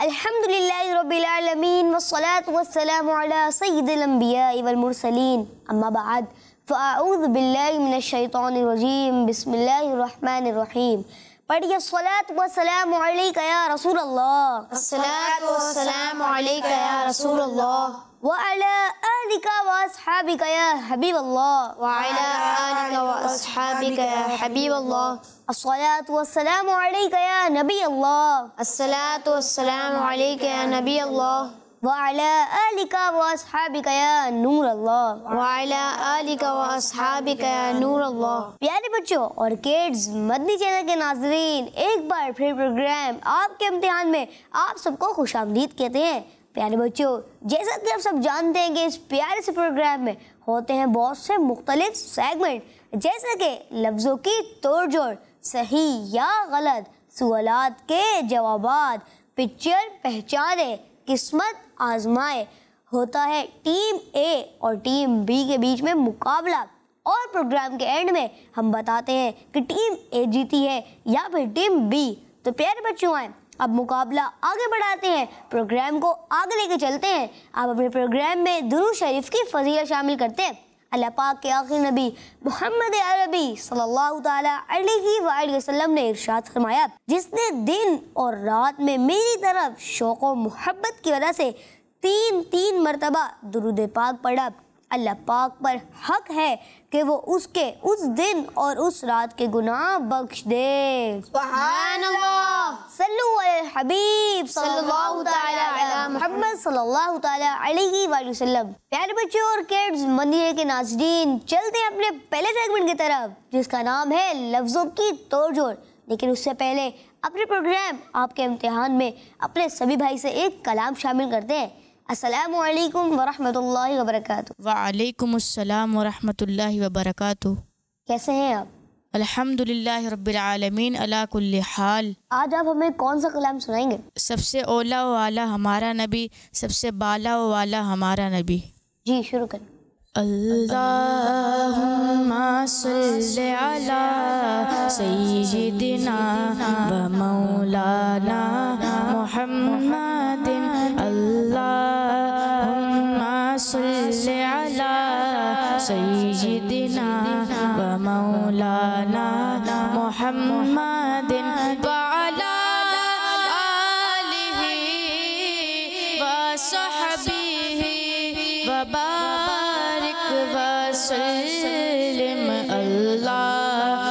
الحمد لله رب العالمين والصلاة والسلام على سيد الأنبياء والمرسلين أما بعد فأعوذ بالله من الشيطان الرجيم بسم الله الرحمن الرحيم رسول الله الصلاة والسلام عليك يا رسول الله وعلى آلك وأصحابك يا حبيب الله وعلى آلك وأصحابك يا حبيب الله الصلاة والسلام عليك يا نبي الله الصلاة والسلام عليك يا نبي الله प्यारे बच्चों और किड्स मदनी चैनल के नाजरीन एक बार फिर प्रोग्राम आपके इम्तिहान में आप सबको खुश आमदीद कहते हैं प्यारे बच्चों जैसा कि आप सब जानते हैं कि इस प्यारे से प्रोग्राम में होते हैं बहुत से मुख्तलिफ सेगमेंट जैसे कि लफ्ज़ों की तोड़ जोड़ सही या गलत सवालात के जवाब पिक्चर पहचाने किस्मत आजमाए होता है टीम ए और टीम बी के बीच में मुकाबला और प्रोग्राम के एंड में हम बताते हैं कि टीम ए जीती है या फिर टीम बी तो प्यारे बच्चों आए अब मुकाबला आगे बढ़ाते हैं प्रोग्राम को आगे लेके चलते हैं आप अपने प्रोग्राम में दुरू शरीफ की फजीला शामिल करते हैं अल्लाह पाक के आखिर नबी मोहम्मद अरबी सल्लल्लाहु अलैहि वसल्लम ने इरशाद फरमाया जिसने दिन और रात में मेरी तरफ शौक़ और मोहब्बत की वजह से तीन तीन मरतबा दरुद पाक पढ़ा अल्लाह पाक पर हक है कि वो उसके उस दिन और उस रात के गुनाह बख्श दे प्यारे बच्चों और किड्स मंदिर के नाजरीन चलते हैं अपने पहले सेगमेंट की तरफ जिसका नाम है लफ्ज़ों की तोड़ जोड़ लेकिन उससे पहले अपने प्रोग्राम आपके इम्तिहान में अपने सभी भाई से एक कलाम शामिल करते हैं अस्सलाम वालेकुम वरहमतुल्लाहि वबरकातु वालेकुम अस्सलाम वरहमतुल्लाहि वबरकातु कैसे हैं आप अल्हम्दुलिल्लाह रब्बिल आलमीन अला कुल्ली हाल आज आप हमें कौन सा कलाम सुनाएंगे सबसे ओला वाला हमारा नबी सबसे बाला वाला हमारा नबी जी शुरू करें अल्लाहुम्मा सल्लि अला सय्यिदिना व मौलाना मुहम्मदिन सल्ला सैदिना व मौलाना मोहम्मदिन बारिक वसलिम अल्लाह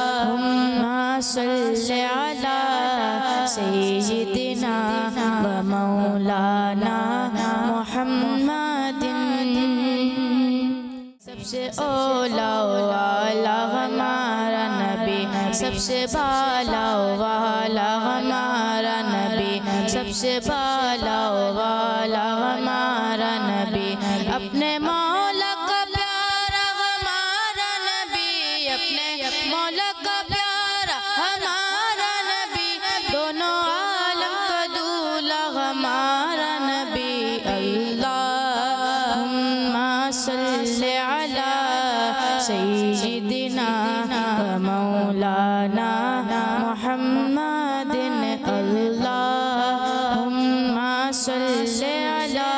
सल्ला सैदिना व मौलाना ओला वाला हमारा नबी सबसे बाला वाला मौलाना मोहम्मद अल्लाहुम्मा सल्ले अला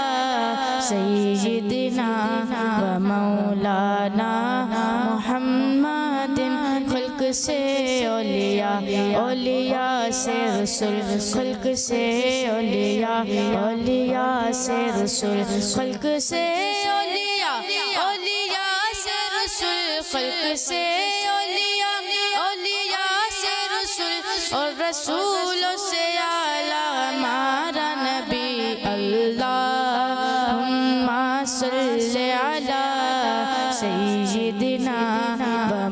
सैयदना व मौलाना मोहम्मद खुल्क से ओलिया ओलिया से रसुल खुल्क से ओलिया ओलिया से रसुल खुल्क से ओलिया ओलिया से रसुल खुल्क से रसूलों से आला हमारा नबी अल्लाह सल्ले आला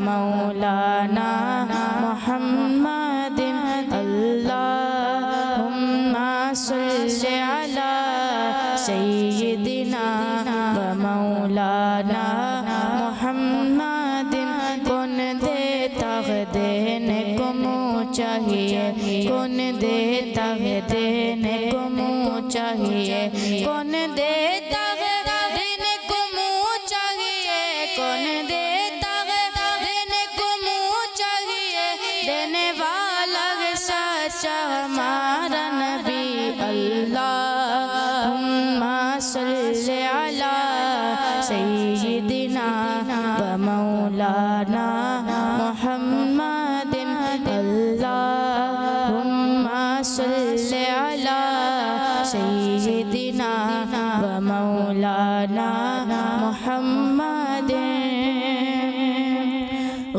मौलाना मोहम्मद अल्लाह सल्ले आला सैयद सैदना व मौलाना मोहम्मद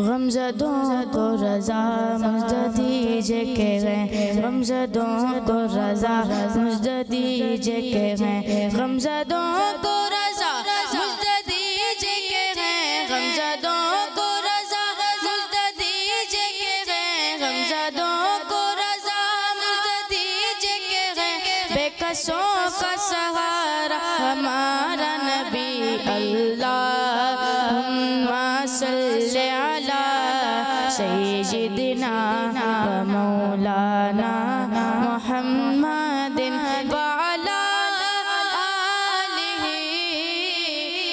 गमजदों को रजा मुझ दीजिए के हैं गमजदों को रजा मुझ दीजिए के हैं गमजदों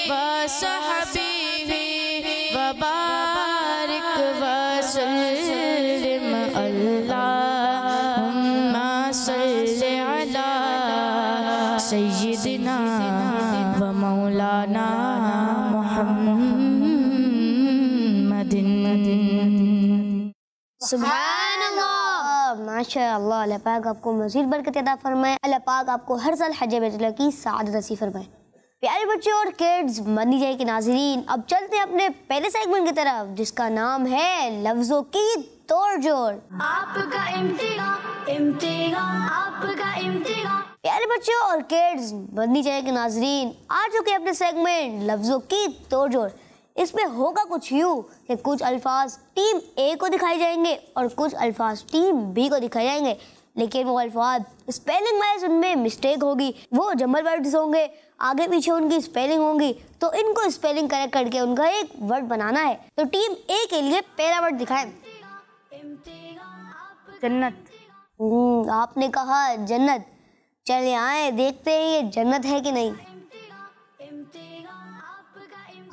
वसहबीही वबारक वसल्लिम अल्लाहुम्मा सल्लि अला सय्यिदिना व मौलाना मुहम्मदिन सुभान अल्लाह माशा अल्लाह पाक आपको मजीद बरकत अदा फरमाए अल्लाह पाक आपको हर साल हज बैतुल्ला की सादत नसीब फरमाए प्यारे बच्चे और किड्स मनी जाए के नाजरीन अब चलते हैं अपने पहले सेगमेंट की तरफ जिसका नाम है लफ्जों की तोड़ जोड़ आपका आपका प्यारे बच्चों और किड्स मनी जाए के नाजरीन आ चुके अपने सेगमेंट लफ्जों की तोड़ जोड़ इसमें होगा कुछ यू कि कुछ अल्फाज टीम ए को दिखाए जाएंगे और कुछ अल्फाज टीम बी को दिखाए जाएंगे लेकिन वो अल्फाज स्पेलिंग वाइज उनमें मिस्टेक होगी वो जम्बल वर्ड्स होंगे आगे पीछे उनकी स्पेलिंग होंगी तो इनको स्पेलिंग करेक्ट करके उनका एक वर्ड बनाना है तो टीम ए के लिए पहला वर्ड दिखाए जन्नत हम्म, आपने कहा जन्नत चले आए देखते हैं ये जन्नत है कि नहीं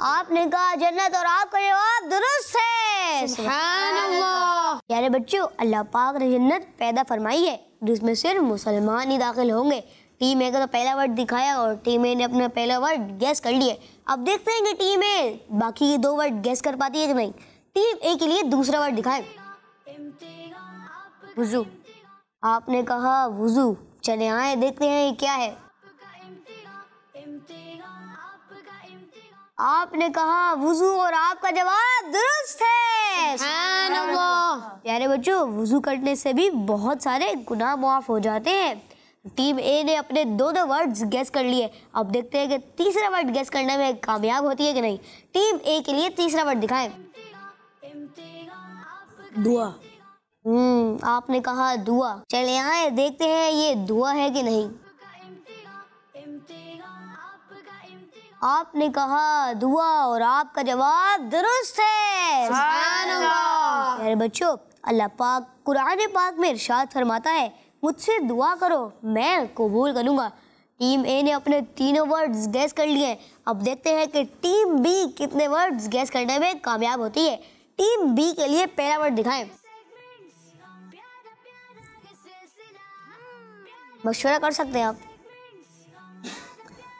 आपने कहा जन्नत और आपका जवाब दुरुस्त है यारे बच्चों अल्लाह पाक ने जन्नत पैदा फरमाई है जिसमें सिर्फ मुसलमान ही दाखिल होंगे टीम ए का तो पहला वर्ड दिखाया और टीम ए ने अपना पहला वर्ड गैस कर लिया अब देखते हैं कि टीम ए बाकी ये दो वर्ड गैस कर पाती है कि नहीं टीम ए के लिए दूसरा वर्ड दिखाए वजू आपने कहा वजू चले आए देखते हैं ये क्या है आपने कहा वजू और आपका जवाब दुरुस्त है प्यारे बच्चों वजू करने से भी बहुत सारे गुनाह मुआफ हो जाते हैं टीम ए ने अपने दो दो वर्ड्स गैस कर लिए अब देखते हैं कि तीसरा वर्ड गैस करने में कामयाब होती है कि नहीं टीम ए के लिए तीसरा वर्ड दिखाएं दुआ हम्म आपने कहा दुआ चले आए देखते हैं ये दुआ है कि नहीं आपने कहा दुआ और आपका जवाब दुरुस्त है प्यारे बच्चों अल्लाह पाक कुरान पाक में इरशाद फरमाता है मुझसे दुआ करो मैं कबूल करूँगा टीम ए ने अपने तीनों वर्ड्स गैस कर लिए अब देखते हैं कि टीम बी कितने वर्ड्स गैस करने में कामयाब होती है टीम बी के लिए पहला वर्ड दिखाएं मशवरा कर सकते हैं आप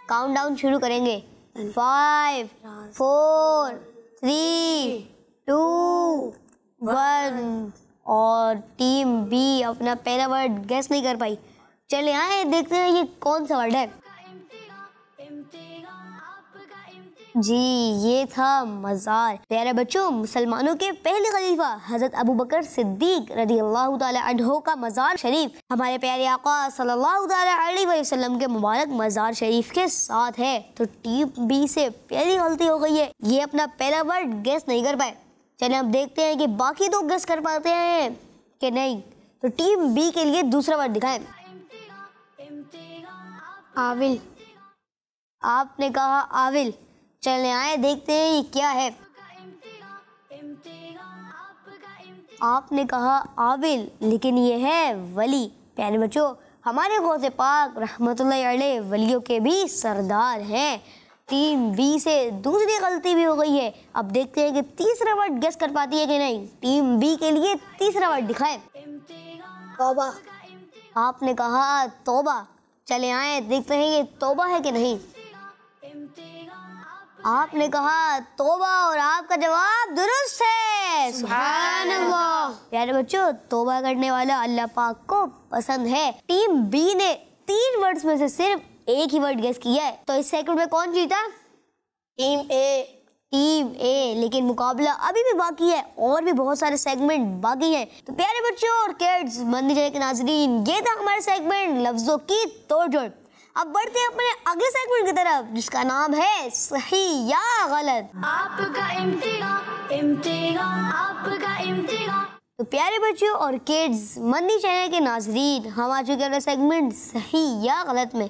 काउंटडाउन शुरू करेंगे five four three two one और टीम बी अपना पहला वर्ड गैस नहीं कर पाई चले आए देखते हैं ये कौन सा वर्ड है जी ये था मज़ार प्यारे बच्चों मुसलमानों के पहले खलीफा हज़रत अबू बकर सिद्दीक रजी अल्लाह का मज़ार शरीफ हमारे प्यारे आका सल्लल्लाहु अलैहि वसल्लम के मुबारक मज़ार शरीफ के साथ है तो टीम बी से पहली गलती हो गई है ये अपना पहला वर्ड गेस नहीं कर पाए चले अब देखते हैं कि बाकी तो गेस कर पाते हैं कि नहीं तो टीम बी के लिए दूसरा वर्ड दिखाए आविल आपने कहा आविल चले आए देखते हैं ये क्या है आपने कहा आविल लेकिन ये है वली प्यारे बच्चों हमारे गौसे पाक रहमत वलियों के भी सरदार हैं टीम बी से दूसरी गलती भी हो गई है अब देखते हैं कि तीसरा वर्ड गेस कर पाती है कि नहीं टीम बी के लिए तीसरा वर्ड दिखाए तोबा आपने कहा तोबा चले आए देखते हैं ये तोबा है कि नहीं आपने कहा तोबा और आपका जवाब दुरुस्त है सुभान अल्लाह प्यारे बच्चों तोबा करने वाला अल्लाह पाक को पसंद है टीम बी ने तीन वर्ड्स में से सिर्फ एक ही वर्ड गेस किया है तो इस सेकंड में कौन जीता टीम ए टीम ए लेकिन मुकाबला अभी भी बाकी है और भी बहुत सारे सेगमेंट बाकी हैं तो प्यारे बच्चों और किड्स मंदिर के नाजरीन ये था हमारा सेगमेंट लफ्जों की तोड़जोड़ अब बढ़ते हैं अपने अगले सेगमेंट की तरफ जिसका नाम है सही या गलत आपका इम्तिहान इम्तिहान आपका इम्तिहान तो प्यारे बच्चों और किड्स मंदी चैनल के नाजरीन हम आ चुके हैं सेगमेंट सही या गलत में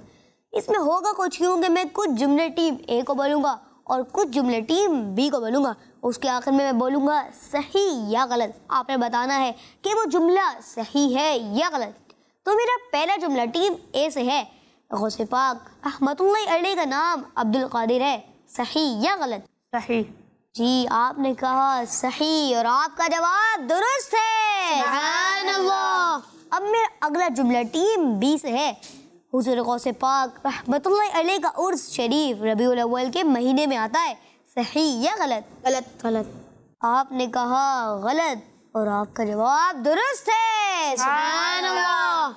इसमें होगा कुछ क्योंकि कि मैं कुछ जुमले टीम ए को बोलूँगा और कुछ जुमले टीम बी को बोलूँगा उसके आखिर में मैं बोलूँगा सही या गलत आपने बताना है कि वो जुमला सही है या गलत तो मेरा पहला जुमला टीम ए से है गौसे पाक अली का नाम अब्दुल कादिर है सही या गलत सही जी आपने कहा सही और आपका जवाब दुरुस्त है अब मेरा अगला जुमला टीम बी से है हुजूर गौसे पाक रहमत का उर्स शरीफ रबी अव्वल के महीने में आता है सही या गलत गलत गलत आपने कहा गलत और आपका जवाब दुरुस्त है हाँ।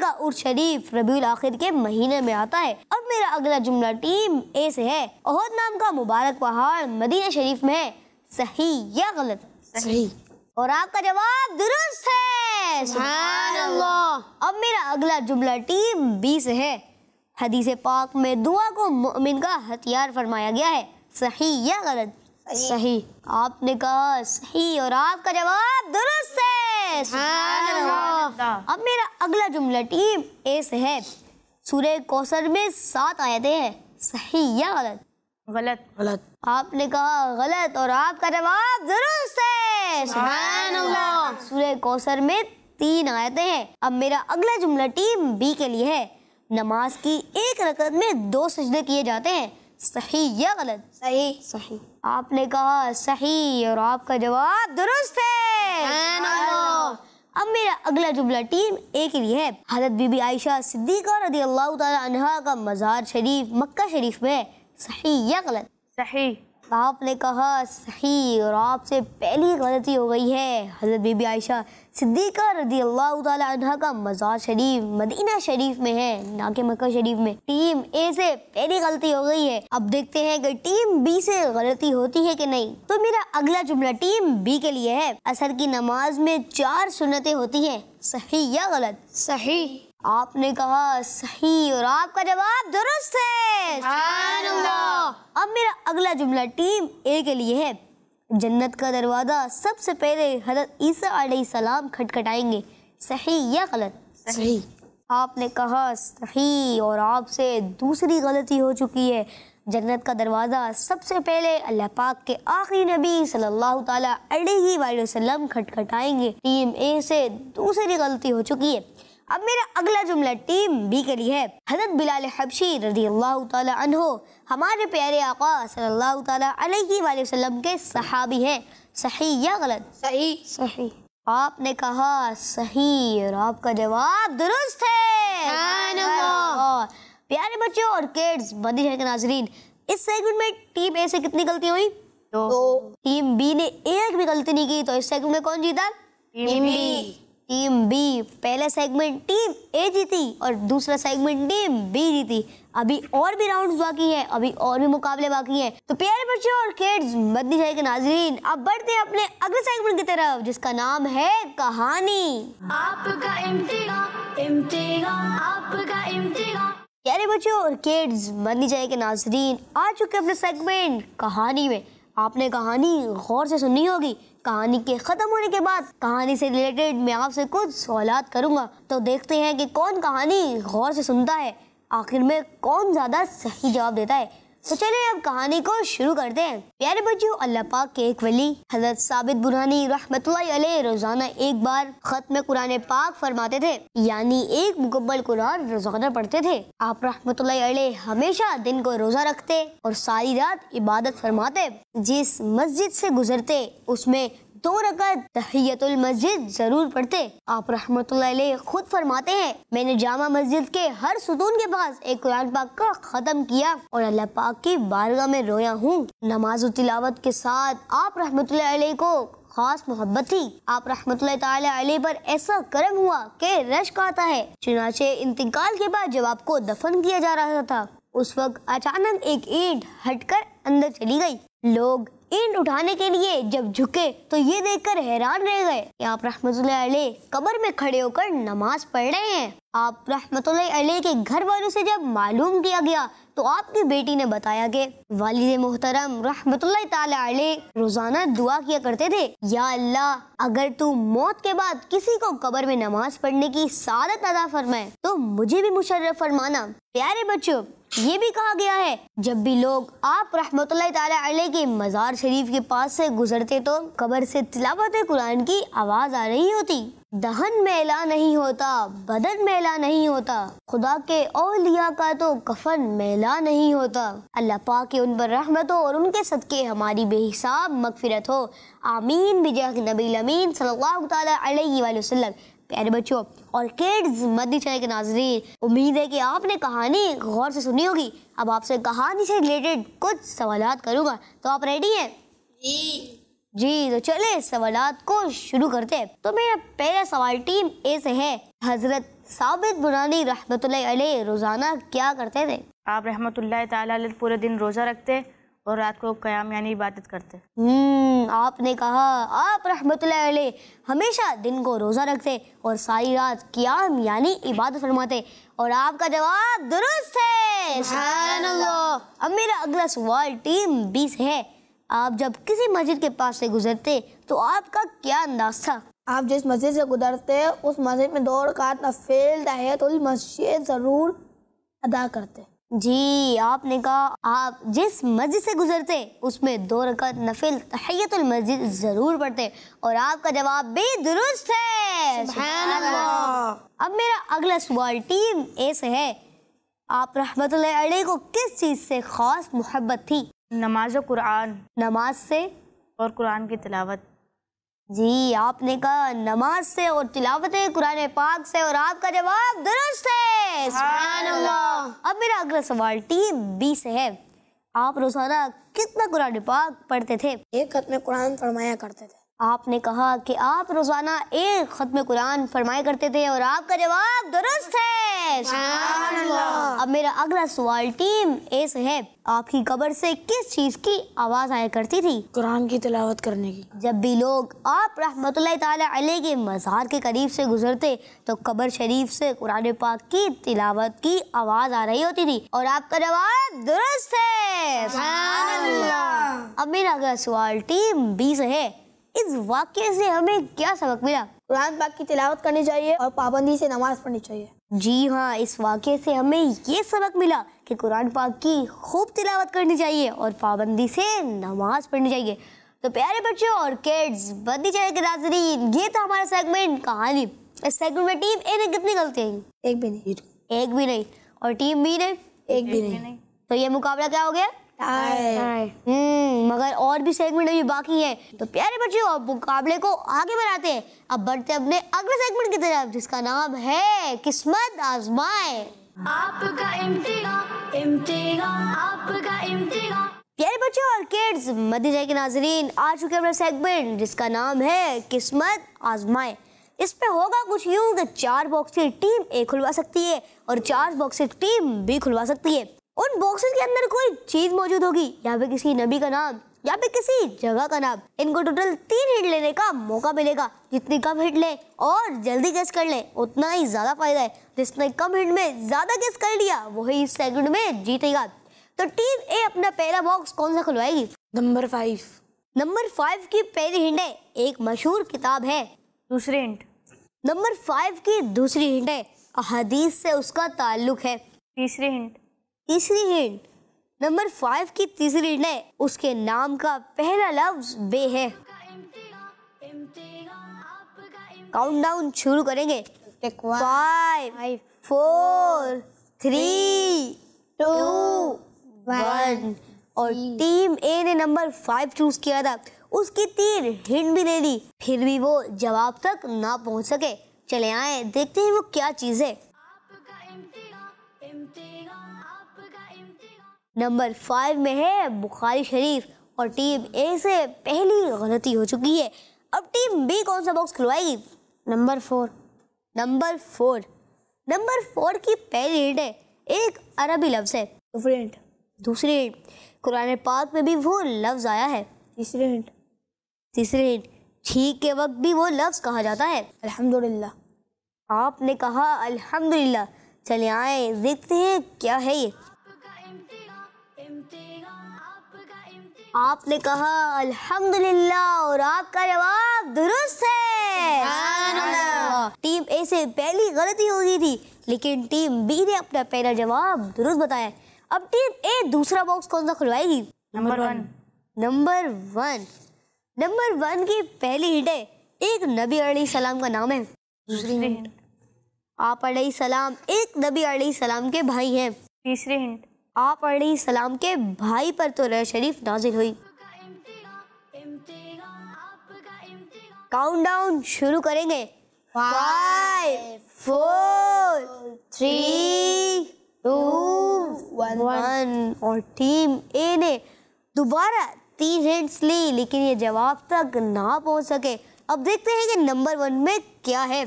का उर्स शरीफ रबी आखिर के महीने में आता है अब मेरा अगला जुमला टीम ए से है ओहद नाम का मुबारक पहाड़ मदीना शरीफ में है सही या गलत सही और आपका जवाब दुरुस्त है अब मेरा अगला जुमला टीम बी से है हदीसे पाक में दुआ को मोमिन का हथियार फरमाया गया है सही या गलत सही आपने कहा सही और आपका जवाब दुरुस्त है हाँ, हाँ, अब मेरा अगला जुमला टीम ए से है सूर्य कौशल में सात आयते हैं सही या गलत गलत गलत आपने कहा गलत और आपका जवाब दुरुस्त है सूर्य कौशल में तीन आयते हैं अब मेरा अगला जुमला टीम बी के लिए है नमाज की एक रकत में दो सजदे किए जाते हैं सही या गलत सही सही आपने कहा सही और आपका जवाब दुरुस्त है हाँ, हाँ। अब मेरा अगला जुमला टीम ए के लिए है हजरत बीबी आयशा सिद्दीका रजी अल्लाह तहा का मज़ार शरीफ मक्का शरीफ में सही या गलत सही आपने कहा सही और आपसे पहली गलती हो गई है हज़रत बीबी आयशा सिद्दीका रजी अल्लाह तह का मज़ार शरीफ मदीना शरीफ में है ना कि मक्का शरीफ में टीम ए से पहली गलती हो गई है अब देखते हैं कि टीम बी से गलती होती है कि नहीं तो मेरा अगला जुमला टीम बी के लिए है असर की नमाज में चार सुनते होती हैं सही या गलत सही आपने कहा सही और आपका जवाब दुरुस्त है अब मेरा अगला जुमला टीम ए के लिए है जन्नत का दरवाज़ा सबसे पहले हजरत ईसा सलाम खटखटाएंगे सही या गलत सही आपने कहा सही और आपसे दूसरी गलती हो चुकी है जन्नत का दरवाज़ा सबसे पहले अल्लाह पाक के आखिरी नबी सल्लल्लाहु अलैहि वसल्लम खटखटाएंगे टीम ए से दूसरी गलती हो चुकी है अब मेरा अगला जुमला टीम बी के लिए है हजरत बिलाल हबशी रजी अल्लाह तहो हमारे प्यारे आका सल्लल्लाहु अलैहि वसल्लम के सहाबी हैं सही या गलत सही सही आपने कहा सही और आपका जवाब दुरुस्त है प्यारे बच्चों और किड्स बंदी शहर के नाजरीन इस सेगमेंट में टीम ए से कितनी गलती हुई दो टीम बी ने एक भी गलती नहीं की तो इस सेगमेंट में कौन जीता टीम बी टीम बी पहला सेगमेंट टीम ए जीती और दूसरा सेगमेंट टीम बी जीती अभी और भी राउंड्स बाकी हैं अभी और भी मुकाबले बाकी हैं तो प्यारे बच्चों और किड्स मदनी जाए के नाजरीन अब बढ़ते हैं अपने अगले सेगमेंट की तरफ जिसका नाम है कहानी आपका इम्तिहान इम्तिहान आपका इम्तिहान प्यारे बच्चों और किड्स मदनी जाए के नाजरीन आ चुके अपने सेगमेंट कहानी में आपने कहानी गौर से सुननी होगी कहानी के ख़त्म होने के बाद कहानी से रिलेटेड मैं आपसे कुछ सवालत करूँगा तो देखते हैं कि कौन कहानी गौर से सुनता है आखिर में कौन ज़्यादा सही जवाब देता है तो चलिए अब कहानी को शुरू करते हैं प्यारे बच्चों अल्लाह पाक के एक वली हजरत साबित बुरानी रहमत रोजाना एक बार खत्म कुरान पाक फरमाते थे यानी एक मुकम्मल कुरान रोजाना पढ़ते थे आप रहमत हमेशा दिन को रोजा रखते और सारी रात इबादत फरमाते जिस मस्जिद से गुजरते उसमें दो रकत तहियतुल मस्जिद जरूर पढ़ते आप रहमत खुद फरमाते हैं मैंने जामा मस्जिद के हर सुतून के पास एक कुरान पाक का खत्म किया और अल्लाह पाक की बारगाह में रोया हूँ नमाज तिलावत के साथ आप रहमत को खास मोहब्बत थी आप रहमत अली पर ऐसा करम हुआ के रश्क आता है चुनाचे इंतकाल के बाद जब आपको दफन किया जा रहा था उस वक्त अचानक एक ईट हटकर अंदर चली गई लोग ईंट उठाने के लिए जब झुके तो ये देखकर हैरान रह गए कि आप रहमत कबर में खड़े होकर नमाज पढ़ रहे हैं आप रहमत के घर वालों से जब मालूम किया गया तो आपकी बेटी ने बताया कि वालिद मोहतरम रहमत रोजाना दुआ किया करते थे या अल्लाह अगर तू मौत के बाद किसी को कबर में नमाज पढ़ने की सादत अदा फरमाए तो मुझे भी मुशर्रफ फरमाना प्यारे बच्चों ये भी कहा गया है जब भी लोग आप रहमत के मज़ार शरीफ के पास से गुजरते तो कबर से तिलावत कुरान की आवाज़ आ रही होती दहन मेला नहीं होता बदन मेला नहीं होता खुदा के औलिया का तो कफन मेला नहीं होता अल्लाह पाक के उन पर रहमत हो और उनके सदके हमारी बेहिसाब मगफिरत हो आमीन बिजह नबी अमीन सल्लाम प्यारे बच्चों और किड्स मदी चैनल के नाजरीन उम्मीद है कि आपने कहानी गौर से सुनी होगी अब आपसे कहानी से रिलेटेड कुछ सवाल करूँगा तो आप रेडी हैं जी जी तो चले सवाल को शुरू करते हैं तो मेरा पहला सवाल टीम ए से है हजरत साबित बुरानी रहमत रोज़ाना क्या करते थे आप रहमत पूरे दिन रोज़ा रखते और रात को कयाम यानी इबादत करते हम्म आपने कहा आप रहमत हमेशा दिन को रोज़ा रखते और सारी रात क्याम यानी इबादत फरमाते और आपका जवाब दुरुस्त है अब मेरा अगला सवाल टीम बीस है आप जब किसी मस्जिद के पास से गुजरते तो आपका क्या अंदाज था आप जिस मस्जिद से गुजरते उस मस्जिद में दौड़ का नफेल तहतुल मस्जिद ज़रूर अदा करते जी आपने कहा आप जिस मस्जिद से गुजरते उसमें दो रकत नफिल तहयतुल मस्जिद ज़रूर पढ़ते और आपका जवाब भी दुरुस्त है अब मेरा अगला सवाल टीम ए से है आप रहमत को किस चीज़ से ख़ास मोहब्बत थी नमाज कुरान नमाज से और कुरान की तिलावत जी आपने कहा नमाज से और तिलावत कुरान पाक से और आपका जवाब दुरुस्त है अब मेरा अगला सवाल टी बी से है आप रोजाना कितना कुरान पाक पढ़ते थे एक खत में कुरान फरमाया करते थे आपने कहा कि आप रोजाना एक खत्म कुरान फरमाया करते थे और आपका जवाब दुरुस्त है अब मेरा अगला सवाल टीम एस है आपकी कबर से किस चीज की आवाज आया करती थी कुरान की तिलावत करने की जब भी लोग आप रहमत के मजार के करीब से गुजरते तो कबर शरीफ से कुरान पाक की तिलावत की आवाज आ रही होती थी और आपका जवाब दुरुस्त है अब मेरा अगला सवाल टीम बी से है इस वाक्य से हमें क्या सबक मिला कुरान पाक की तिलावत करनी चाहिए और पाबंदी से नमाज पढ़नी चाहिए जी हाँ इस वाक्य से हमें ये सबक मिला कि कुरान पाक की खूब तिलावत करनी चाहिए और पाबंदी से नमाज पढ़नी चाहिए तो प्यारे बच्चों और किड्स बदी चैनल के नाजरीन ये था हमारा सेगमेंट कहानी इस सेगमेंट में टीम ए ने कितनी गलती आई एक भी नहीं एक भी नहीं और टीम बी ने एक, एक भी नहीं।, नहीं तो ये मुकाबला क्या हो गया हम्म मगर और भी सेगमेंट अभी बाकी है तो प्यारे बच्चों अब मुकाबले को आगे बढ़ाते हैं अब बढ़ते अपने अगले सेगमेंट की तरफ जिसका नाम है किस्मत आजमाए आपका आपका प्यारे बच्चों और किड्स मदीजा के नाजरीन आ चुके अपना सेगमेंट जिसका नाम है किस्मत आजमाए इस पे होगा कुछ यूं कि चार बॉक्स की टीम ए खुलवा सकती है और चार बॉक्स की टीम बी खुलवा सकती है उन बॉक्सेस के अंदर कोई चीज मौजूद होगी या फिर किसी नबी का नाम या फिर किसी जगह का नाम इनको टोटल तीन हिट लेने का मौका मिलेगा जितनी कम हिट ले और जल्दी गेस कर ले उतना ही ज़्यादा फायदा है जिसने कम हिट में ज़्यादा गेस कर लिया वही इस सेकंड में जीतेगा तो टीम ए अपना पहला बॉक्स कौन सा खुलवाएगी नंबर फाइव नंबर फाइव की पहली हिंड है एक मशहूर किताब है दूसरी हिंट नंबर फाइव की दूसरी हिंट है अहदीस से उसका ताल्लुक है तीसरी हिंट तीसरी हिंट नंबर फाइव की तीसरी हिंट है उसके नाम का पहला लफ्ज बे है काउंटडाउन शुरू करेंगे five four three two one और टीम ए ने नंबर फाइव चूज किया था उसकी तीन हिंट भी दे दी फिर भी वो जवाब तक ना पहुंच सके चले आए देखते हैं वो क्या चीज़ है नंबर फाइव में है बुखारी शरीफ और टीम ए से पहली गलती हो चुकी है अब टीम बी कौन सा बॉक्स खुलवाएगी number four number four number four की पहली हिट है एक अरबी लफ्ज है दूसरी हिट दूसरी हिट कुरान पाक में भी वो लफ्ज़ आया है तीसरी हिट तीसरी हिट ठीक के वक्त भी वो लफ्ज़ कहा जाता है अल्हम्दुलिल्लाह आपने कहा अल्हम्दुलिल्लाह चले आए देखते हैं क्या है ये आपने कहा अल्हम्दुलिल्लाह और आपका जवाब दुरुस्त है टीम ए से पहली गलती हो गई थी लेकिन टीम बी ने अपना पहला जवाब दुरुस्त बताया अब टीम ए दूसरा बॉक्स कौन सा खुलवाएगी number one number one number one की पहली हिट है एक नबी सलाम का नाम है दूसरी हिंट आप सलाम एक नबी सलाम के भाई हैं तीसरी हिंट आप सलाम के भाई पर तो रह शरीफ नाजिल हुई काउंटडाउन शुरू करेंगे five four three two one और टीम ए ने दोबारा तीन हिंट्स ली लेकिन ये जवाब तक ना पहुंच सके अब देखते हैं कि नंबर वन में क्या है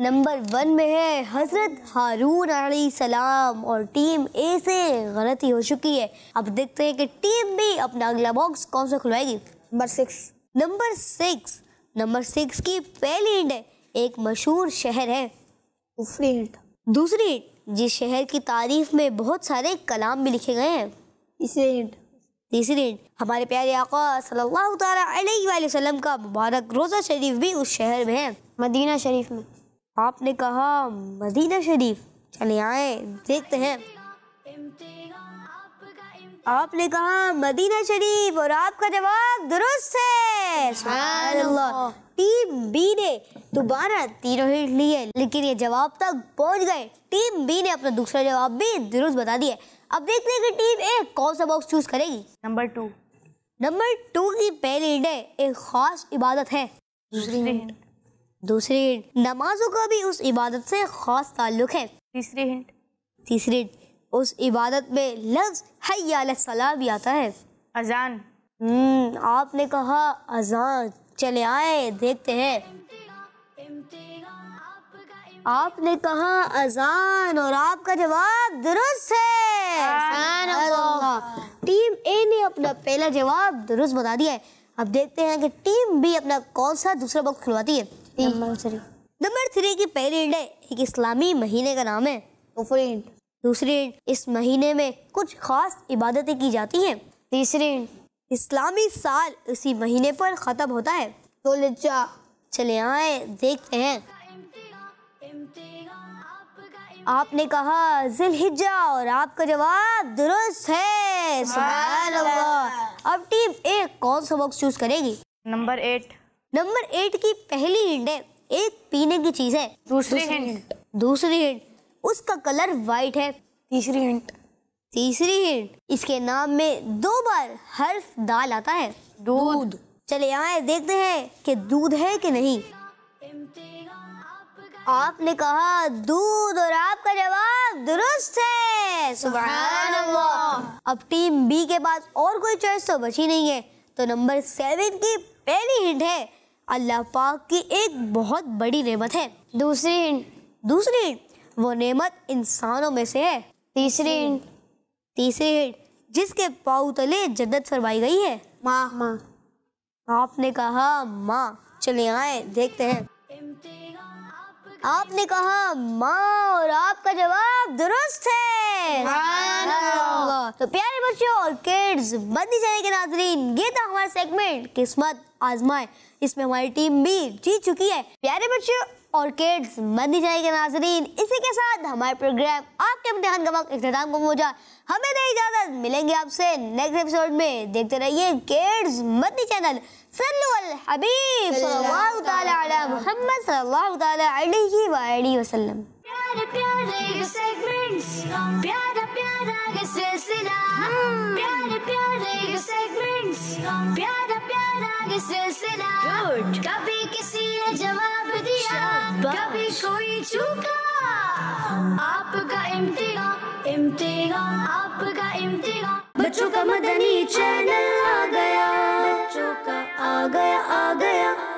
नंबर वन में है हजरत हारून सलाम और टीम ए से गलती हो चुकी है अब देखते हैं कि टीम भी अपना अगला बॉक्स कौन सा खुलवाएगी number six number six number six की पहली इंड एक मशहूर शहर है दूसरी इंड दूसरी जिस शहर की तारीफ में बहुत सारे कलाम भी लिखे गए हैं तीसरी इंड तीसरी हमारे प्यारे आका सल्ला का मुबारक रोज़ा शरीफ भी उस शहर में है मदीना शरीफ में आपने कहा मदीना शरीफ चले आए देखते हैं आपने कहा मदीना शरीफ और आपका जवाब दुरुस्त है टीम बी ने दोबारा तीनों हिट लिए लेकिन ये जवाब तक पहुंच गए टीम बी ने अपना दूसरा जवाब भी दुरुस्त बता दिया अब देखते हैं कि टीम ए कौन सा बॉक्स चूज करेगी नंबर टू नंबर टू की पहली हिट एक खास इबादत है दूसरी हिट दूसरी हिंट नमाजों का भी उस इबादत से खास ताल्लुक है तीसरी हिंट तीसरी हिंट उस इबादत में लफ्ज हैया भी आता है अजान हम्म, आपने कहा अजान चले आए देखते हैं आपने कहा अजान और आपका जवाब दुरुस्त है टीम ए ने अपना पहला जवाब दुरुस्त बता दिया है अब देखते हैं कि टीम बी अपना कौन सा दूसरा बॉक्स खुलवाती है नंबर थ्री की पहली इंड है एक इस्लामी महीने का नाम है दूसरी इंड दूसरी इंड इस महीने में कुछ खास इबादतें की जाती हैं तीसरी इंड इस्लामी साल इसी महीने पर ख़त्म होता है तो चले आए देखते हैं आपने कहा जिलहिजा और आपका जवाब दुरुस्त है अल्लाह अब टीम ए कौन सा बॉक्स चूज करेगी नंबर एट नंबर एट की पहली हिंट है एक पीने की चीज है दूसरी हिंट दूसरी हिंट उसका कलर व्हाइट है तीसरी हिंट तीसरी हिंट इसके नाम में दो बार हर्फ दाल आता है दूध चले आए देखते हैं कि दूध है कि नहीं आपने कहा दूध और आपका जवाब दुरुस्त है सुभानअल्लाह अब टीम बी के पास और कोई चॉइस तो बची नहीं है तो नंबर सेवन की पहली हिंट है अल्लाह पाक की एक बहुत बड़ी नेमत है दूसरी हिंट दूसरी हिंट वो नेमत इंसानों में से है तीसरी हिंट तीसरी हिंट जिसके पाऊ तले जन्नत फरमाई गई है माँ माँ आपने कहा माँ चले आए देखते हैं आपने कहा माँ और आपका जवाब दुरुस्त है तो प्यारे बच्चों और किड्स बंदी जाने के नाजरीन ये था हमारा सेगमेंट किस्मत आजमाए इसमें हमारी टीम भी जीत चुकी है प्यारे बच्चों और किड्स बंदी जाने के नाजरीन इसी के साथ हमारे प्रोग्राम आपके इम्तिहान का वक्त इख्ताम को मोजा हमें दे इजाजत मिलेंगे आपसे नेक्स्ट एपिसोड में देखते रहिए किड्स बंदी चैनल प्यारा प्यारा ये कभी किसी जवाब दिया कभी कोई चूका आपका इम्तिहान इम्तिहान आपका इम्तिहान बच्चों का मदनी चैनल आ गया चौका आ गया आ गया